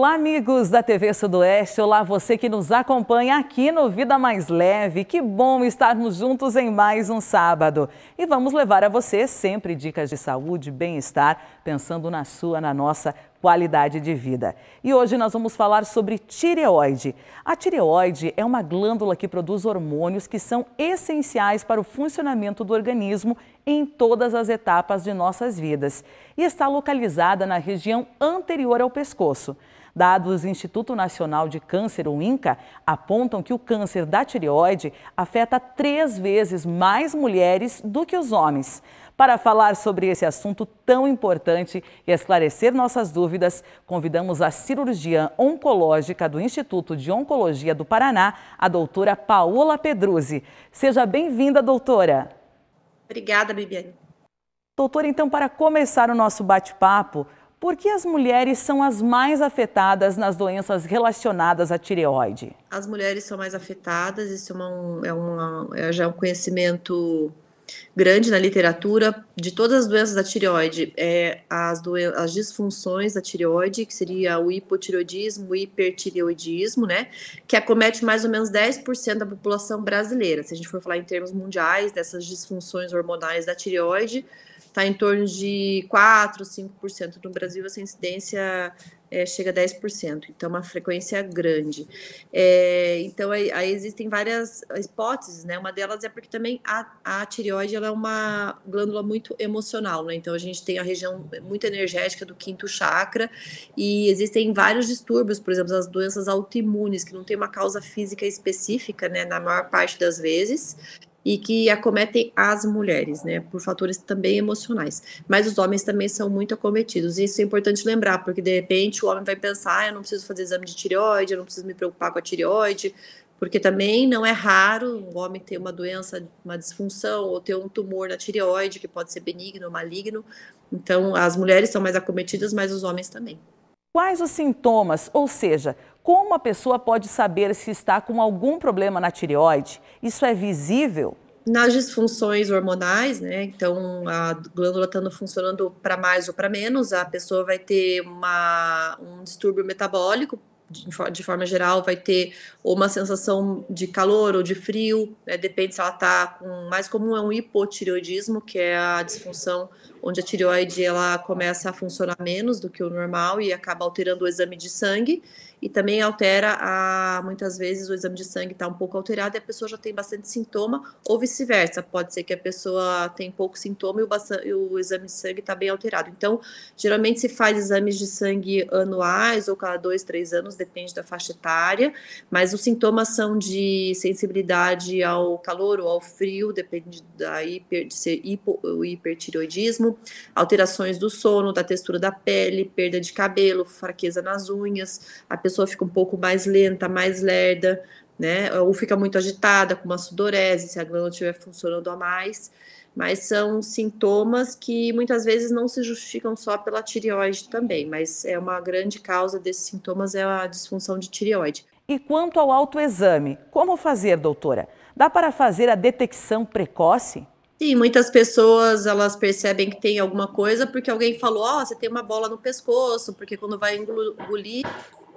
Olá, amigos da TV Sudoeste. Olá, você que nos acompanha aqui no Vida Mais Leve. Que bom estarmos juntos em mais um sábado. E vamos levar a você sempre dicas de saúde, bem-estar, pensando na sua, na nossa qualidade de vida. E hoje nós vamos falar sobre tireoide. A tireoide é uma glândula que produz hormônios que são essenciais para o funcionamento do organismo em todas as etapas de nossas vidas e está localizada na região anterior ao pescoço. Dados do Instituto Nacional de Câncer, o INCA, apontam que o câncer da tireoide afeta três vezes mais mulheres do que os homens. Para falar sobre esse assunto tão importante e esclarecer nossas dúvidas, convidamos a cirurgiã oncológica do Instituto de Oncologia do Paraná, a doutora Paola Pedruzzi. Seja bem-vinda, doutora. Obrigada, Bibiane. Doutora, então, para começar o nosso bate-papo, por que as mulheres são as mais afetadas nas doenças relacionadas à tireoide? As mulheres são mais afetadas, isso é, uma, é, uma, é já um conhecimento grande na literatura de todas as doenças da tireoide, é as, doen as disfunções da tireoide, que seria o hipotireoidismo, o hipertireoidismo, né, que acomete mais ou menos 10% da população brasileira. Se a gente for falar em termos mundiais dessas disfunções hormonais da tireoide, está em torno de 4, 5% no Brasil essa incidência é, chega a 10%, então é uma frequência grande. É, então aí, aí, existem várias hipóteses, né? Uma delas é porque também a, a tireoide ela é uma glândula muito emocional, né? Então a gente tem a região muito energética do quinto chakra e existem vários distúrbios, por exemplo, as doenças autoimunes que não tem uma causa física específica, né? Na maior parte das vezes e que acometem as mulheres, né, por fatores também emocionais. Mas os homens também são muito acometidos, isso é importante lembrar, porque de repente o homem vai pensar, ah, eu não preciso fazer exame de tireoide, eu não preciso me preocupar com a tireoide, porque também não é raro um homem ter uma doença, uma disfunção, ou ter um tumor na tireoide, que pode ser benigno ou maligno. Então, as mulheres são mais acometidas, mas os homens também. Quais os sintomas, ou seja, como a pessoa pode saber se está com algum problema na tireoide? Isso é visível? Nas disfunções hormonais, né? Então a glândula estando funcionando para mais ou para menos, a pessoa vai ter uma, um distúrbio metabólico, de forma geral, vai ter uma sensação de calor ou de frio, né? depende se ela está com. Mais comum é um hipotireoidismo, que é a disfunção onde a tireoide ela começa a funcionar menos do que o normal e acaba alterando o exame de sangue e também altera a muitas vezes o exame de sangue está um pouco alterado e a pessoa já tem bastante sintoma ou vice-versa pode ser que a pessoa tem pouco sintoma e o, e o exame de sangue está bem alterado então geralmente se faz exames de sangue anuais ou cada dois três anos depende da faixa etária mas os sintomas são de sensibilidade ao calor ou ao frio depende da hiper, de ser hipo ou alterações do sono, da textura da pele, perda de cabelo, fraqueza nas unhas, a pessoa fica um pouco mais lenta, mais lerda, né? Ou fica muito agitada, com uma sudorese, se a glândula estiver funcionando a mais. Mas são sintomas que muitas vezes não se justificam só pela tireoide também, mas é uma grande causa desses sintomas é a disfunção de tireoide. E quanto ao autoexame, como fazer, doutora? Dá para fazer a detecção precoce? Sim, muitas pessoas elas percebem que tem alguma coisa porque alguém falou, ó, oh, você tem uma bola no pescoço, porque quando vai engolir,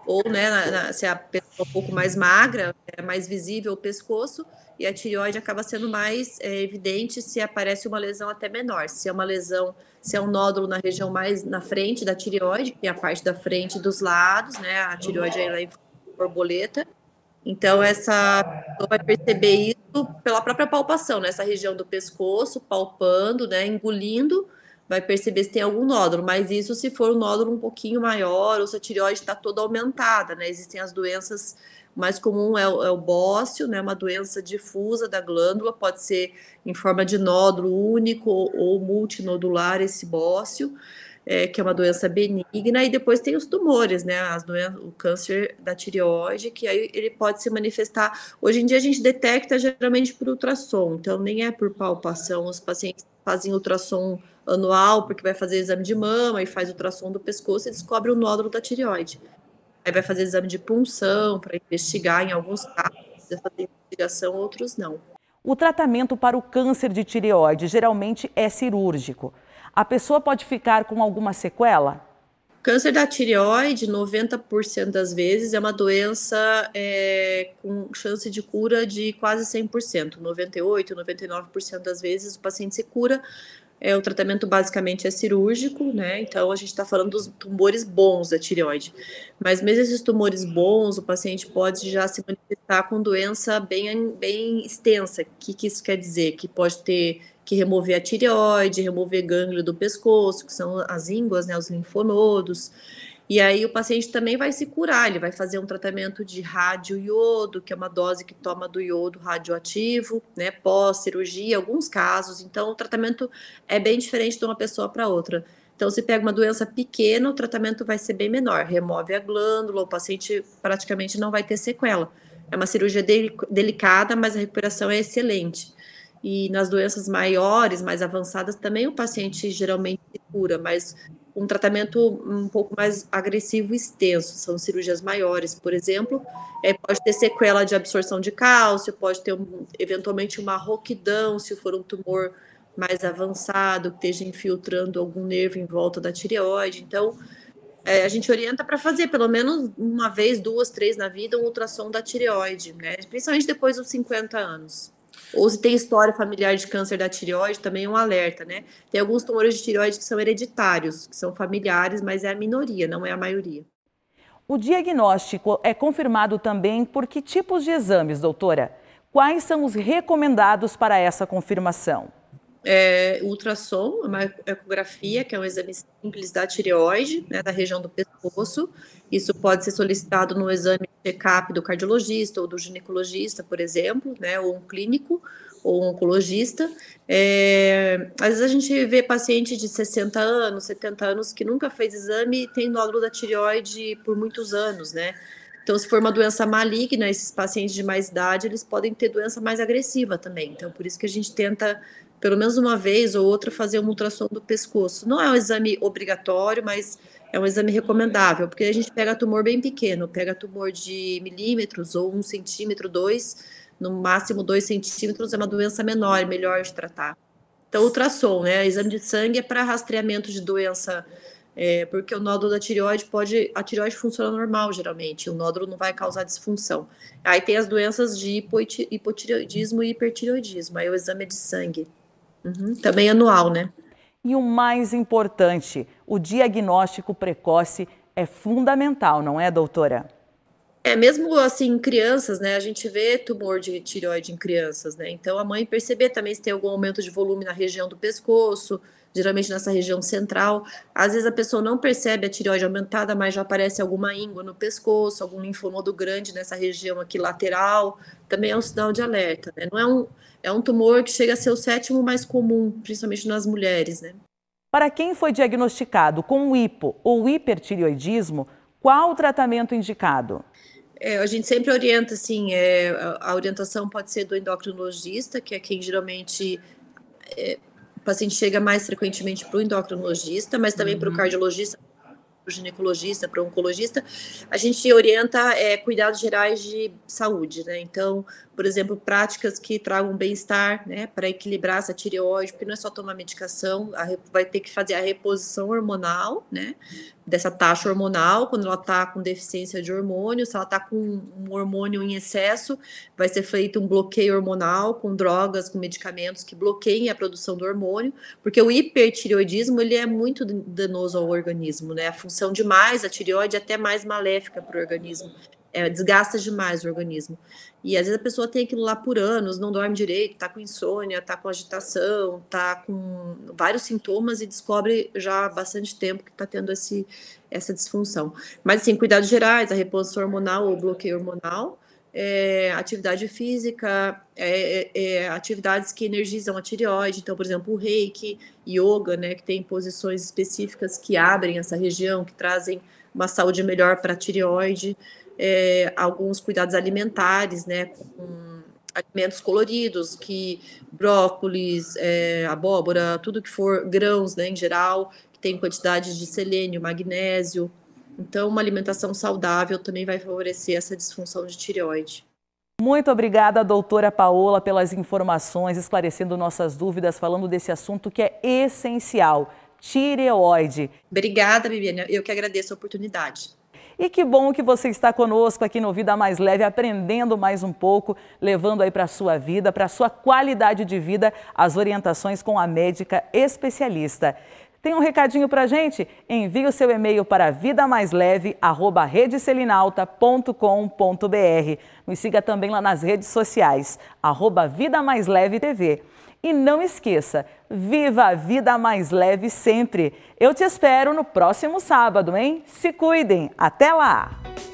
ou né, na, na, se a pessoa é um pouco mais magra, é mais visível o pescoço, e a tireoide acaba sendo mais é, evidente se aparece uma lesão até menor. Se é uma lesão, se é um nódulo na região mais na frente da tireoide, que é a parte da frente dos lados, né? A tireoide ela é borboleta então, essa pessoa vai perceber isso pela própria palpação, nessa né? região do pescoço, palpando, né? engolindo, vai perceber se tem algum nódulo, mas isso se for um nódulo um pouquinho maior, ou se a tireoide está toda aumentada, né? Existem as doenças mais comum é o, é o bócio, né? Uma doença difusa da glândula, pode ser em forma de nódulo único ou, ou multinodular esse bócio é, que é uma doença benigna, e depois tem os tumores, né? As doenças, o câncer da tireoide, que aí ele pode se manifestar. Hoje em dia a gente detecta geralmente por ultrassom, então nem é por palpação. Os pacientes fazem ultrassom anual, porque vai fazer exame de mama e faz ultrassom do pescoço e descobre o nódulo da tireoide. Aí vai fazer exame de punção para investigar, em alguns casos, precisa fazer investigação, outros não. O tratamento para o câncer de tireoide geralmente é cirúrgico a pessoa pode ficar com alguma sequela? Câncer da tireoide, 90% das vezes, é uma doença é, com chance de cura de quase 100%. 98%, 99% das vezes o paciente se cura. É, o tratamento basicamente é cirúrgico, né? Então a gente está falando dos tumores bons da tireoide. Mas mesmo esses tumores bons, o paciente pode já se manifestar com doença bem, bem extensa. O que, que isso quer dizer? Que pode ter que remover a tireoide, remover gânglio do pescoço, que são as ínguas, né, os linfonodos. E aí o paciente também vai se curar, ele vai fazer um tratamento de rádio iodo, que é uma dose que toma do iodo radioativo, né, pós cirurgia, alguns casos. Então o tratamento é bem diferente de uma pessoa para outra. Então, se pega uma doença pequena, o tratamento vai ser bem menor. Remove a glândula, o paciente praticamente não vai ter sequela. É uma cirurgia de, delicada, mas a recuperação é excelente. E nas doenças maiores, mais avançadas, também o paciente geralmente cura, mas um tratamento um pouco mais agressivo e extenso, são cirurgias maiores, por exemplo, é, pode ter sequela de absorção de cálcio, pode ter um, eventualmente uma roquidão, se for um tumor mais avançado, que esteja infiltrando algum nervo em volta da tireoide, então é, a gente orienta para fazer pelo menos uma vez, duas, três na vida um ultrassom da tireoide, né? principalmente depois dos 50 anos. Ou se tem história familiar de câncer da tireoide, também é um alerta, né? Tem alguns tumores de tireoide que são hereditários, que são familiares, mas é a minoria, não é a maioria. O diagnóstico é confirmado também por que tipos de exames, doutora? Quais são os recomendados para essa confirmação? é, ultrassom, é uma ecografia, que é um exame simples da tireoide, né, da região do pescoço. Isso pode ser solicitado no exame check-up do cardiologista ou do ginecologista, por exemplo, né, ou um clínico ou um oncologista. É, às vezes a gente vê paciente de 60 anos, 70 anos que nunca fez exame e tem nódulo da tireoide por muitos anos, né? Então, se for uma doença maligna, esses pacientes de mais idade, eles podem ter doença mais agressiva também. Então, por isso que a gente tenta pelo menos uma vez ou outra, fazer uma ultrassom do pescoço. Não é um exame obrigatório, mas é um exame recomendável, porque a gente pega tumor bem pequeno, pega tumor de milímetros ou um centímetro, dois, no máximo dois centímetros, é uma doença menor, melhor de tratar. Então, ultrassom, né? Exame de sangue é para rastreamento de doença, é, porque o nódulo da tireoide pode. A tireoide funciona normal, geralmente, o nódulo não vai causar disfunção. Aí tem as doenças de hipotireoidismo e hipertireoidismo, aí é o exame é de sangue. Uhum, também anual, né? E o mais importante, o diagnóstico precoce é fundamental, não é, doutora? É, mesmo assim, em crianças, né? A gente vê tumor de tireoide em crianças, né? Então, a mãe perceber também se tem algum aumento de volume na região do pescoço, geralmente nessa região central. Às vezes a pessoa não percebe a tireoide aumentada, mas já aparece alguma íngua no pescoço, algum linfonodo grande nessa região aqui lateral. Também é um sinal de alerta, né? Não é um, é um tumor que chega a ser o sétimo mais comum, principalmente nas mulheres, né? Para quem foi diagnosticado com hipo ou hipertireoidismo, qual o tratamento indicado? É, a gente sempre orienta, assim, é, a orientação pode ser do endocrinologista, que é quem geralmente é, o paciente chega mais frequentemente para o endocrinologista, mas também uhum. para o cardiologista, para o ginecologista, para o oncologista, a gente orienta é, cuidados gerais de saúde, né? Então, por exemplo, práticas que tragam bem-estar, né, para equilibrar essa tireoide, porque não é só tomar medicação, a, vai ter que fazer a reposição hormonal, né, dessa taxa hormonal, quando ela está com deficiência de hormônio, se ela está com um hormônio em excesso, vai ser feito um bloqueio hormonal com drogas, com medicamentos que bloqueiem a produção do hormônio, porque o hipertireoidismo, ele é muito danoso ao organismo, né, a função são demais, a tireoide é até mais maléfica para o organismo. É, desgasta demais o organismo. E às vezes a pessoa tem aquilo lá por anos, não dorme direito, está com insônia, está com agitação, está com vários sintomas e descobre já há bastante tempo que está tendo esse, essa disfunção. Mas assim, cuidados gerais, a reposição hormonal ou bloqueio hormonal, é, atividade física, é, é, é, atividades que energizam a tireoide, então, por exemplo, o reiki, yoga, né, que tem posições específicas que abrem essa região, que trazem uma saúde melhor para a tireoide, é, alguns cuidados alimentares, né, com alimentos coloridos, que brócolis, é, abóbora, tudo que for grãos, né, em geral, que tem quantidade de selênio, magnésio, então, uma alimentação saudável também vai favorecer essa disfunção de tireoide. Muito obrigada, doutora Paola, pelas informações, esclarecendo nossas dúvidas, falando desse assunto que é essencial, tireoide. Obrigada, Bibiana. Eu que agradeço a oportunidade. E que bom que você está conosco aqui no Vida Mais Leve, aprendendo mais um pouco, levando aí para a sua vida, para a sua qualidade de vida, as orientações com a médica especialista. Tem um recadinho pra gente? Envie o seu e-mail para vidamaisleve@redecelinalta.com.br. Nos siga também lá nas redes sociais @vida_mais_leve_tv. E não esqueça, viva a vida mais leve sempre. Eu te espero no próximo sábado, hein? Se cuidem. Até lá.